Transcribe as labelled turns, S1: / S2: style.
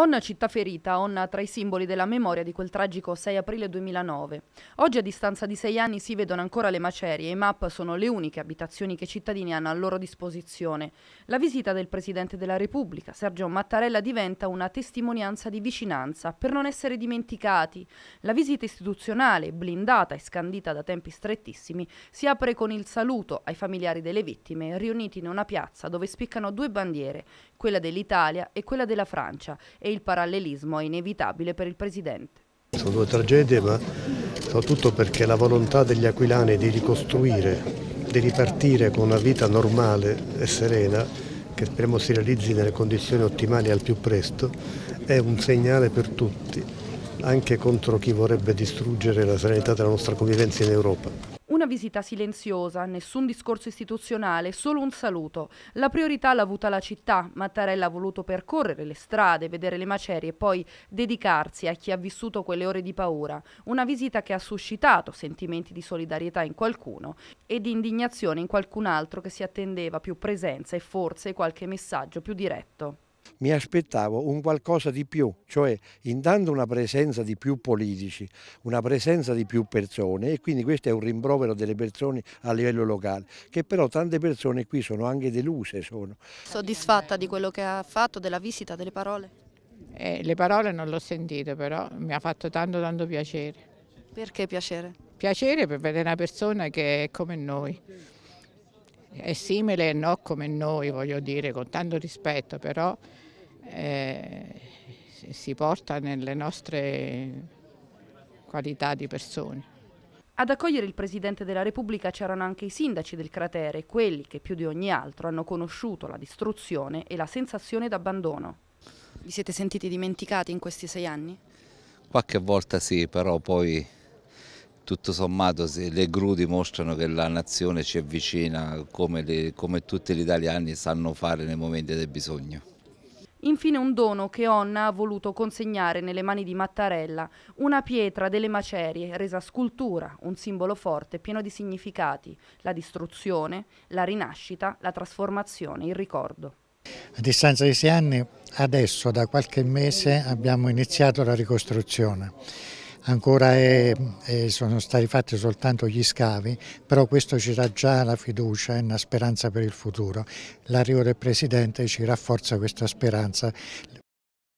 S1: Onna città ferita, Onna tra i simboli della memoria di quel tragico 6 aprile 2009. Oggi a distanza di sei anni si vedono ancora le macerie e i MAP sono le uniche abitazioni che i cittadini hanno a loro disposizione. La visita del Presidente della Repubblica, Sergio Mattarella, diventa una testimonianza di vicinanza per non essere dimenticati. La visita istituzionale, blindata e scandita da tempi strettissimi, si apre con il saluto ai familiari delle vittime riuniti in una piazza dove spiccano due bandiere, quella dell'Italia e quella della Francia, e il parallelismo è inevitabile per il Presidente.
S2: Sono due tragedie ma soprattutto perché la volontà degli aquilani di ricostruire, di ripartire con una vita normale e serena che speriamo si realizzi nelle condizioni ottimali al più presto, è un segnale per tutti, anche contro chi vorrebbe distruggere la serenità della nostra convivenza in Europa.
S1: Una visita silenziosa, nessun discorso istituzionale, solo un saluto. La priorità l'ha avuta la città. Mattarella ha voluto percorrere le strade, vedere le macerie e poi dedicarsi a chi ha vissuto quelle ore di paura. Una visita che ha suscitato sentimenti di solidarietà in qualcuno e di indignazione in qualcun altro che si attendeva più presenza e forse qualche messaggio più diretto
S2: mi aspettavo un qualcosa di più, cioè intanto una presenza di più politici, una presenza di più persone e quindi questo è un rimprovero delle persone a livello locale, che però tante persone
S3: qui sono anche deluse. Sono.
S1: Soddisfatta di quello che ha fatto, della visita, delle parole?
S3: Eh, le parole non l'ho sentite però mi ha fatto tanto tanto piacere.
S1: Perché piacere?
S3: Piacere per vedere una persona che è come noi è simile e non come noi, voglio dire, con tanto rispetto, però eh, si porta nelle nostre qualità di persone.
S1: Ad accogliere il Presidente della Repubblica c'erano anche i sindaci del cratere, quelli che più di ogni altro hanno conosciuto la distruzione e la sensazione d'abbandono. Vi siete sentiti dimenticati in questi sei anni?
S3: Qualche volta sì, però poi tutto sommato le gru dimostrano che la nazione ci avvicina come, le, come tutti gli italiani sanno fare nei momenti del bisogno.
S1: Infine un dono che Onna ha voluto consegnare nelle mani di Mattarella, una pietra delle macerie resa scultura, un simbolo forte pieno di significati, la distruzione, la rinascita, la trasformazione, il ricordo.
S2: A distanza di sei anni, adesso da qualche mese abbiamo iniziato la ricostruzione ancora è, è, sono stati fatti soltanto gli scavi, però questo ci dà già la fiducia e una speranza per il futuro. L'arrivo del Presidente ci rafforza questa speranza,